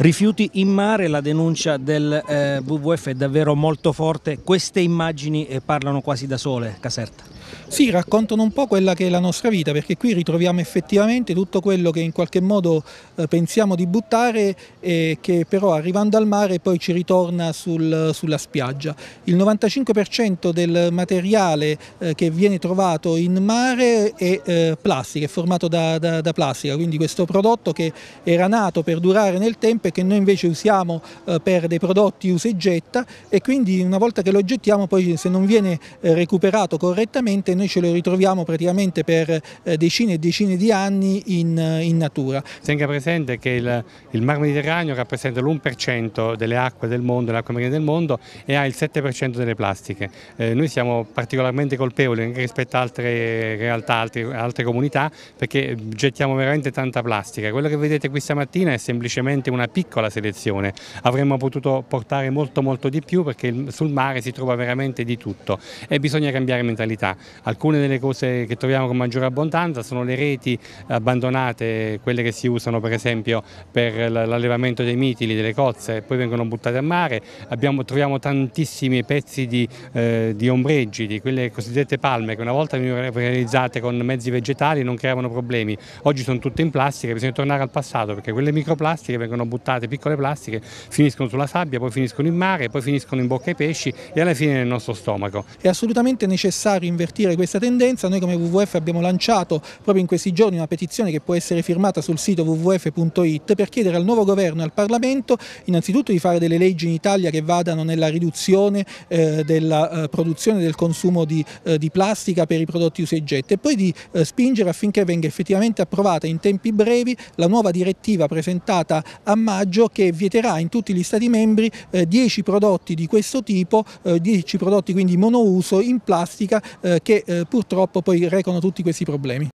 Rifiuti in mare, la denuncia del eh, WWF è davvero molto forte, queste immagini eh, parlano quasi da sole, Caserta. Sì, raccontano un po' quella che è la nostra vita, perché qui ritroviamo effettivamente tutto quello che in qualche modo eh, pensiamo di buttare e che però arrivando al mare poi ci ritorna sul, sulla spiaggia. Il 95% del materiale eh, che viene trovato in mare è eh, plastica, è formato da, da, da plastica, quindi questo prodotto che era nato per durare nel tempo scarpe che noi invece usiamo eh, per dei prodotti usa e getta e quindi una volta che lo gettiamo poi se non viene eh, recuperato correttamente noi ce lo ritroviamo praticamente per eh, decine e decine di anni in, in natura. Tenga presente che il, il Mar Mediterraneo rappresenta l'1% delle acque del mondo, delle acque marine del mondo e ha il 7% delle plastiche. Eh, noi siamo particolarmente colpevoli anche rispetto ad altre realtà, altre, altre comunità perché gettiamo veramente tanta plastica. Quello che vedete qui stamattina è semplicemente una piccola piccola selezione, avremmo potuto portare molto molto di più perché sul mare si trova veramente di tutto e bisogna cambiare mentalità. Alcune delle cose che troviamo con maggiore abbondanza sono le reti abbandonate, quelle che si usano per esempio per l'allevamento dei mitili, delle cozze e poi vengono buttate a mare, Abbiamo, troviamo tantissimi pezzi di, eh, di ombreggi, di quelle cosiddette palme che una volta venivano realizzate con mezzi vegetali e non creavano problemi, oggi sono tutte in plastica, bisogna tornare al passato perché quelle microplastiche vengono buttate portate piccole plastiche finiscono sulla sabbia, poi finiscono in mare, poi finiscono in bocca ai pesci e alla fine nel nostro stomaco. È assolutamente necessario invertire questa tendenza, noi come WWF abbiamo lanciato proprio in questi giorni una petizione che può essere firmata sul sito www.it per chiedere al nuovo governo e al Parlamento innanzitutto di fare delle leggi in Italia che vadano nella riduzione eh, della eh, produzione e del consumo di, eh, di, plastica per i prodotti usa e getta e poi di eh, spingere affinché venga effettivamente approvata in tempi brevi la nuova direttiva presentata a maggio maggio che vieterà in tutti gli Stati membri 10 eh, prodotti di questo tipo, 10 eh, prodotti quindi monouso in plastica eh, che purtroppo poi recono tutti questi problemi.